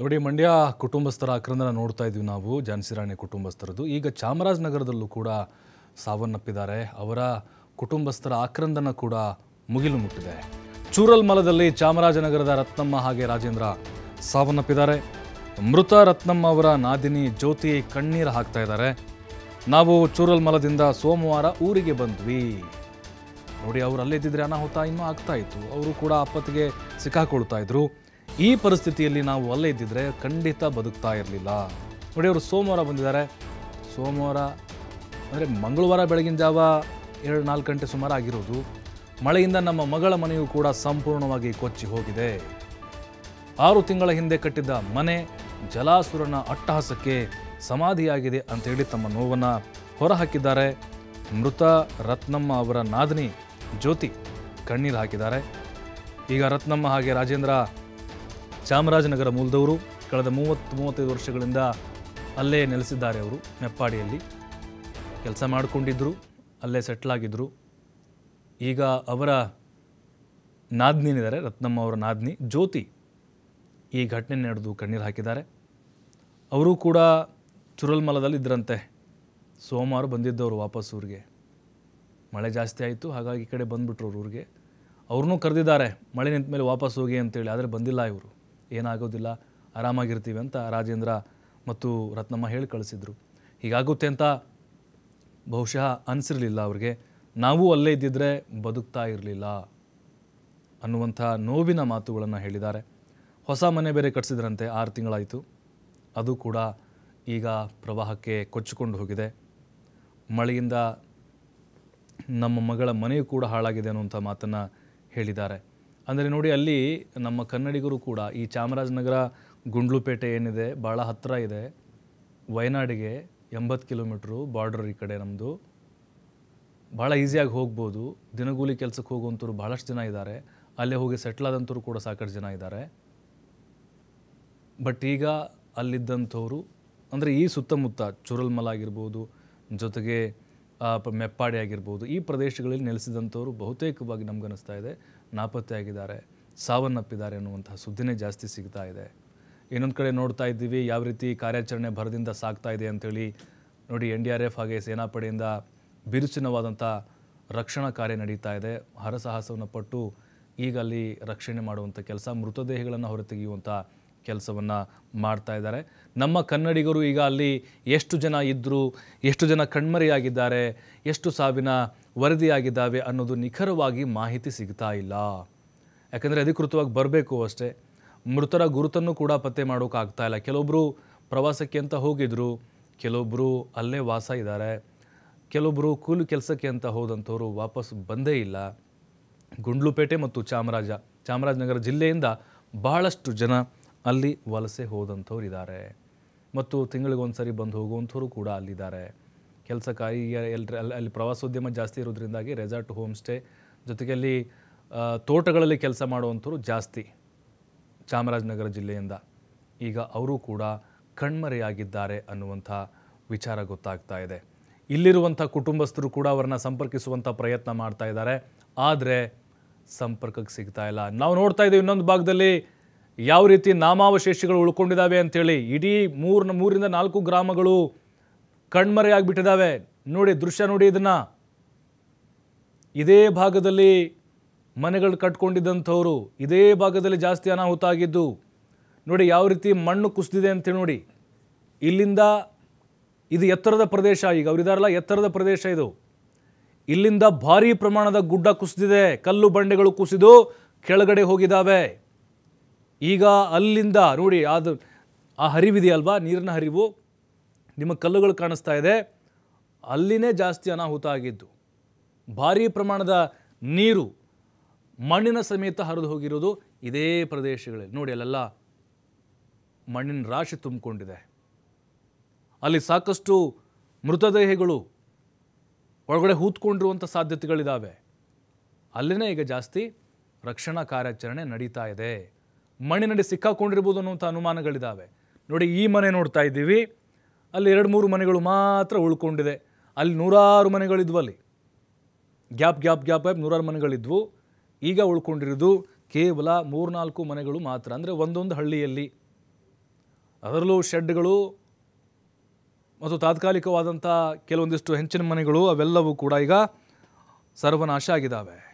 ನೋಡಿ ಮಂಡ್ಯ ಕುಟುಂಬಸ್ಥರ ಆಕ್ರಂದನ ನೋಡ್ತಾ ಇದ್ವಿ ನಾವು ಜಾನ್ಸಿರಾಣಿ ಕುಟುಂಬಸ್ಥರದ್ದು ಈಗ ಚಾಮರಾಜನಗರದಲ್ಲೂ ಕೂಡ ಸಾವನ್ನಪ್ಪಿದ್ದಾರೆ ಅವರ ಕುಟುಂಬಸ್ಥರ ಆಕ್ರಂದನ ಕೂಡ ಮುಗಿಲು ಮುಟ್ಟಿದೆ ಚೂರಲ್ಮಲದಲ್ಲಿ ಚಾಮರಾಜನಗರದ ರತ್ನಮ್ಮ ಹಾಗೆ ರಾಜೇಂದ್ರ ಸಾವನ್ನಪ್ಪಿದ್ದಾರೆ ಮೃತ ರತ್ನಮ್ಮ ಅವರ ನಾದಿನಿ ಜ್ಯೋತಿ ಕಣ್ಣೀರು ಹಾಕ್ತಾ ಇದ್ದಾರೆ ನಾವು ಚೂರಲ್ಮಲದಿಂದ ಸೋಮವಾರ ಊರಿಗೆ ಬಂದ್ವಿ ನೋಡಿ ಅವರು ಅಲ್ಲೇ ಇದ್ದಿದ್ರೆ ಅನಾಹುತ ಇನ್ನೂ ಆಗ್ತಾ ಇತ್ತು ಅವರು ಕೂಡ ಅಪ್ಪತ್ತಿಗೆ ಸಿಕ್ಕಾಕೊಳ್ತಾ ಇದ್ರು ಈ ಪರಿಸ್ಥಿತಿಯಲ್ಲಿ ನಾವು ಅಲ್ಲೇ ಇದ್ದಿದ್ರೆ ಖಂಡಿತ ಬದುಕ್ತಾ ಇರಲಿಲ್ಲ ನೋಡಿ ಅವರು ಸೋಮವಾರ ಬಂದಿದ್ದಾರೆ ಸೋಮವಾರ ಅಂದರೆ ಮಂಗಳವಾರ ಬೆಳಗಿನ ಜಾವ ಎರಡು ನಾಲ್ಕು ಗಂಟೆ ಸುಮಾರು ಆಗಿರೋದು ಮಳೆಯಿಂದ ನಮ್ಮ ಮಗಳ ಮನೆಯೂ ಕೂಡ ಸಂಪೂರ್ಣವಾಗಿ ಕೊಚ್ಚಿ ಹೋಗಿದೆ ಆರು ತಿಂಗಳ ಹಿಂದೆ ಕಟ್ಟಿದ್ದ ಮನೆ ಜಲಾಸುರನ ಅಟ್ಟಹಾಸಕ್ಕೆ ಸಮಾಧಿಯಾಗಿದೆ ಅಂತೇಳಿ ತಮ್ಮ ನೋವನ್ನು ಹೊರಹಾಕಿದ್ದಾರೆ ಮೃತ ರತ್ನಮ್ಮ ಅವರ ನಾದಿನಿ ಜ್ಯೋತಿ ಕಣ್ಣೀರು ಹಾಕಿದ್ದಾರೆ ಈಗ ರತ್ನಮ್ಮ ಹಾಗೆ ರಾಜೇಂದ್ರ ಚಾಮರಾಜನಗರ ಮೂಲದವರು ಕಳೆದ ಮೂವತ್ತು ಮೂವತ್ತೈದು ವರ್ಷಗಳಿಂದ ಅಲ್ಲೇ ನೆಲೆಸಿದ್ದಾರೆ ಅವರು ನೆಪ್ಪಾಡಿಯಲ್ಲಿ ಕೆಲಸ ಮಾಡಿಕೊಂಡಿದ್ದರು ಅಲ್ಲೇ ಸೆಟ್ಲಾಗಿದ್ದರು ಈಗ ಅವರ ನಾದ್ನಿನಿದ್ದಾರೆ ರತ್ನಮ್ಮ ಅವರ ನಾದ್ನಿ ಜ್ಯೋತಿ ಈ ಘಟನೆ ನಡೆದು ಕಣ್ಣೀರು ಹಾಕಿದ್ದಾರೆ ಅವರು ಕೂಡ ಚುರಲ್ಮಲದಲ್ಲಿ ಇದ್ದರಂತೆ ಸೋಮವಾರ ಬಂದಿದ್ದವರು ವಾಪಸ್ ಊರಿಗೆ ಮಳೆ ಜಾಸ್ತಿ ಆಯಿತು ಹಾಗಾಗಿ ಈ ಕಡೆ ಬಂದುಬಿಟ್ರು ಅವ್ರ ಊರಿಗೆ ಅವ್ರನ್ನೂ ಕರೆದಿದ್ದಾರೆ ಮಳೆ ನಿಂತ ಮೇಲೆ ವಾಪಸ್ ಹೋಗಿ ಅಂತೇಳಿ ಆದರೆ ಬಂದಿಲ್ಲ ಇವರು ಏನಾಗೋದಿಲ್ಲ ಆರಾಮಾಗಿರ್ತೀವಿ ಅಂತ ರಾಜೇಂದ್ರ ಮತ್ತು ರತ್ನಮ್ಮ ಹೇಳಿ ಕಳಿಸಿದರು ಹೀಗಾಗುತ್ತೆ ಅಂತ ಬಹುಶಃ ಅನಿಸಿರಲಿಲ್ಲ ಅವ್ರಿಗೆ ನಾವು ಅಲ್ಲೇ ಇದ್ದಿದ್ದರೆ ಬದುಕ್ತಾ ಇರಲಿಲ್ಲ ಅನ್ನುವಂಥ ನೋವಿನ ಮಾತುಗಳನ್ನು ಹೇಳಿದ್ದಾರೆ ಹೊಸ ಮನೆ ಬೇರೆ ಕಟ್ಸಿದ್ರಂತೆ ಆರು ತಿಂಗಳಾಯಿತು ಅದು ಕೂಡ ಈಗ ಪ್ರವಾಹಕ್ಕೆ ಕೊಚ್ಚಿಕೊಂಡು ಹೋಗಿದೆ ಮಳೆಯಿಂದ ನಮ್ಮ ಮಗಳ ಮನೆಯೂ ಕೂಡ ಹಾಳಾಗಿದೆ ಅನ್ನುವಂಥ ಮಾತನ್ನು ಹೇಳಿದ್ದಾರೆ ಅಂದರೆ ನೋಡಿ ಅಲ್ಲಿ ನಮ್ಮ ಕನ್ನಡಿಗರು ಕೂಡ ಈ ಚಾಮರಾಜನಗರ ಗುಂಡ್ಲುಪೇಟೆ ಏನಿದೆ ಭಾಳ ಹತ್ತಿರ ಇದೆ ವಯನಾಡಿಗೆ ಎಂಬತ್ತು ಕಿಲೋಮೀಟ್ರು ಬಾರ್ಡರ್ ಈ ಕಡೆ ನಮ್ಮದು ಭಾಳ ಈಸಿಯಾಗಿ ಹೋಗ್ಬೋದು ದಿನಗೂಲಿ ಕೆಲಸಕ್ಕೆ ಹೋಗುವಂಥವ್ರು ಭಾಳಷ್ಟು ಜನ ಇದ್ದಾರೆ ಅಲ್ಲೇ ಹೋಗಿ ಸೆಟ್ಲ್ ಆದಂಥವ್ರು ಕೂಡ ಸಾಕಷ್ಟು ಜನ ಇದ್ದಾರೆ ಬಟ್ ಈಗ ಅಲ್ಲಿದ್ದಂಥವರು ಅಂದರೆ ಈ ಸುತ್ತಮುತ್ತ ಚುರಲ್ಮಲ ಆಗಿರ್ಬೋದು ಜೊತೆಗೆ ಮೆಪ್ಪಾಡಿ ಆಗಿರ್ಬೋದು ಈ ಪ್ರದೇಶಗಳಲ್ಲಿ ನೆಲೆಸಿದಂಥವ್ರು ಬಹುತೇಕವಾಗಿ ನಮ್ಗನಿಸ್ತಾ ಇದೆ ನಾಪತ್ತೆಯಾಗಿದ್ದಾರೆ ಸಾವನ್ನಪ್ಪಿದ್ದಾರೆ ಅನ್ನುವಂತಹ ಸುದ್ದಿನೇ ಜಾಸ್ತಿ ಸಿಗ್ತಾ ಇದೆ ಇನ್ನೊಂದು ಕಡೆ ನೋಡ್ತಾ ಇದ್ದೀವಿ ಯಾವ ರೀತಿ ಕಾರ್ಯಾಚರಣೆ ಭರದಿಂದ ಸಾಗ್ತಾ ಇದೆ ಅಂಥೇಳಿ ನೋಡಿ ಎನ್ ಡಿ ಆರ್ ಎಫ್ ಹಾಗೆ ಸೇನಾಪಡೆಯಿಂದ ಬಿರುಸಿನವಾದಂಥ ರಕ್ಷಣಾ ಕಾರ್ಯ ನಡೀತಾ ಇದೆ ಹರಸಾಹಸವನ್ನು ಪಟ್ಟು ಈಗ ಅಲ್ಲಿ ರಕ್ಷಣೆ ಮಾಡುವಂಥ ಕೆಲಸ ಮೃತದೇಹಗಳನ್ನು ಹೊರತೆಗೆಯುವಂಥ ಕೆಲಸವನ್ನು ಮಾಡ್ತಾ ಇದ್ದಾರೆ ನಮ್ಮ ಕನ್ನಡಿಗರು ಈಗ ಅಲ್ಲಿ ಎಷ್ಟು ಜನ ಇದ್ದರು ಎಷ್ಟು ಜನ ಕಣ್ಮರೆಯಾಗಿದ್ದಾರೆ ಎಷ್ಟು ಸಾವಿನ ವರದಿಯಾಗಿದ್ದಾವೆ ಅನ್ನೋದು ನಿಖರವಾಗಿ ಮಾಹಿತಿ ಸಿಗ್ತಾ ಇಲ್ಲ ಯಾಕಂದರೆ ಅಧಿಕೃತವಾಗಿ ಬರಬೇಕು ಅಷ್ಟೇ ಮೃತರ ಗುರುತನ್ನು ಕೂಡ ಪತ್ತೆ ಮಾಡೋಕ್ಕಾಗ್ತಾ ಇಲ್ಲ ಕೆಲವೊಬ್ಬರು ಪ್ರವಾಸಕ್ಕೆ ಅಂತ ಹೋಗಿದ್ದರು ಕೆಲವೊಬ್ಬರು ಅಲ್ಲೇ ವಾಸ ಇದ್ದಾರೆ ಕೆಲವೊಬ್ಬರು ಕೂಲಿ ಕೆಲಸಕ್ಕೆ ಅಂತ ಹೋದಂಥವ್ರು ವಾಪಸ್ ಬಂದೇ ಇಲ್ಲ ಗುಂಡ್ಲುಪೇಟೆ ಮತ್ತು ಚಾಮರಾಜ ಚಾಮರಾಜನಗರ ಜಿಲ್ಲೆಯಿಂದ ಬಹಳಷ್ಟು ಜನ ಅಲ್ಲಿ ವಲಸೆ ಹೋದಂಥವ್ರು ಇದ್ದಾರೆ ಮತ್ತು ತಿಂಗಳಿಗೊಂದು ಸರಿ ಬಂದು ಹೋಗುವಂಥವ್ರು ಕೂಡ ಅಲ್ಲಿದ್ದಾರೆ ಕೆಲಸಕ್ಕಾಗಿ ಎಲ್ಲರ ಅಲ್ಲಿ ಅಲ್ಲಿ ಪ್ರವಾಸೋದ್ಯಮ ಜಾಸ್ತಿ ಇರೋದ್ರಿಂದಾಗಿ ರೆಸಾರ್ಟ್ ಹೋಮ್ ಸ್ಟೇ ಜೊತೆಗೆ ಅಲ್ಲಿ ತೋಟಗಳಲ್ಲಿ ಕೆಲಸ ಮಾಡುವಂಥವ್ರು ಜಾಸ್ತಿ ಚಾಮರಾಜನಗರ ಜಿಲ್ಲೆಯಿಂದ ಈಗ ಅವರು ಕೂಡ ಕಣ್ಮರೆಯಾಗಿದ್ದಾರೆ ಅನ್ನುವಂಥ ವಿಚಾರ ಗೊತ್ತಾಗ್ತಾ ಇದೆ ಇಲ್ಲಿರುವಂಥ ಕುಟುಂಬಸ್ಥರು ಕೂಡ ಅವರನ್ನ ಸಂಪರ್ಕಿಸುವಂಥ ಪ್ರಯತ್ನ ಮಾಡ್ತಾ ಇದ್ದಾರೆ ಆದರೆ ಸಂಪರ್ಕಕ್ಕೆ ಸಿಗ್ತಾ ಇಲ್ಲ ನಾವು ನೋಡ್ತಾ ಇದ್ದೀವಿ ಇನ್ನೊಂದು ಭಾಗದಲ್ಲಿ ಯಾವ ರೀತಿ ನಾಮಾವಶೇಷಗಳು ಉಳ್ಕೊಂಡಿದ್ದಾವೆ ಅಂಥೇಳಿ ಇಡೀ ಮೂರು ಮೂರಿಂದ ನಾಲ್ಕು ಗ್ರಾಮಗಳು ಕಣ್ಮರೆಯಾಗಿಬಿಟ್ಟಿದ್ದಾವೆ ನೋಡಿ ದೃಶ್ಯ ನೋಡಿ ಇದನ್ನು ಇದೇ ಭಾಗದಲ್ಲಿ ಮನೆಗಳು ಕಟ್ಕೊಂಡಿದ್ದಂಥವ್ರು ಇದೇ ಭಾಗದಲ್ಲಿ ಜಾಸ್ತಿ ಅನಾಹುತ ಆಗಿದ್ದು ನೋಡಿ ಯಾವ ರೀತಿ ಮಣ್ಣು ಕುಸಿದಿದೆ ಅಂತೇಳಿ ನೋಡಿ ಇಲ್ಲಿಂದ ಇದು ಎತ್ತರದ ಪ್ರದೇಶ ಈಗ ಅವರಿದಾರಲ್ಲ ಎತ್ತರದ ಪ್ರದೇಶ ಇದು ಇಲ್ಲಿಂದ ಭಾರಿ ಪ್ರಮಾಣದ ಗುಡ್ಡ ಕುಸಿದಿದೆ ಕಲ್ಲು ಬಂಡೆಗಳು ಕುಸಿದು ಕೆಳಗಡೆ ಹೋಗಿದ್ದಾವೆ ಈಗ ಅಲ್ಲಿಂದ ನೋಡಿ ಅದು ಆ ಹರಿವಿದೆಯಲ್ವಾ ನೀರಿನ ಹರಿವು ನಿಮ್ಮ ಕಲ್ಲುಗಳು ಕಾಣಿಸ್ತಾ ಇದೆ ಅಲ್ಲಿನೇ ಜಾಸ್ತಿ ಅನಾಹುತ ಆಗಿದ್ದು ಭಾರೀ ಪ್ರಮಾಣದ ನೀರು ಮಣ್ಣಿನ ಸಮೇತ ಹರಿದು ಹೋಗಿರೋದು ಇದೇ ಪ್ರದೇಶಗಳಲ್ಲಿ ನೋಡಿ ಅಲ್ಲೆಲ್ಲ ಮಣ್ಣಿನ ರಾಶಿ ತುಂಬಿಕೊಂಡಿದೆ ಅಲ್ಲಿ ಸಾಕಷ್ಟು ಮೃತದೇಹಗಳು ಒಳಗಡೆ ಹೂತ್ಕೊಂಡಿರುವಂಥ ಸಾಧ್ಯತೆಗಳಿದ್ದಾವೆ ಅಲ್ಲಿನೇ ಈಗ ಜಾಸ್ತಿ ರಕ್ಷಣಾ ಕಾರ್ಯಾಚರಣೆ ನಡೀತಾ ಇದೆ ಮಣ್ಣಿನಲ್ಲಿ ಸಿಕ್ಕಾಕೊಂಡಿರ್ಬೋದು ಅನ್ನುವಂಥ ಅನುಮಾನಗಳಿದ್ದಾವೆ ನೋಡಿ ಈ ಮನೆ ನೋಡ್ತಾ ಇದ್ದೀವಿ ಅಲ್ಲಿ ಎರಡು ಮೂರು ಮನೆಗಳು ಮಾತ್ರ ಉಳ್ಕೊಂಡಿದೆ ಅಲ್ಲಿ ನೂರಾರು ಮನೆಗಳಿದ್ವು ಅಲ್ಲಿ ಗ್ಯಾಪ್ ಗ್ಯಾಪ್ ಗ್ಯಾಪ್ ಗ್ಯಾಪ್ ನೂರಾರು ಮನೆಗಳಿದ್ವು ಈಗ ಉಳ್ಕೊಂಡಿರೋದು ಕೇವಲ ಮೂರ್ನಾಲ್ಕು ಮನೆಗಳು ಮಾತ್ರ ಅಂದರೆ ಒಂದೊಂದು ಹಳ್ಳಿಯಲ್ಲಿ ಅದರಲ್ಲೂ ಶೆಡ್ಗಳು ಮತ್ತು ತಾತ್ಕಾಲಿಕವಾದಂಥ ಕೆಲವೊಂದಿಷ್ಟು ಹೆಂಚಿನ ಮನೆಗಳು ಅವೆಲ್ಲವೂ ಕೂಡ ಈಗ ಸರ್ವನಾಶ ಆಗಿದ್ದಾವೆ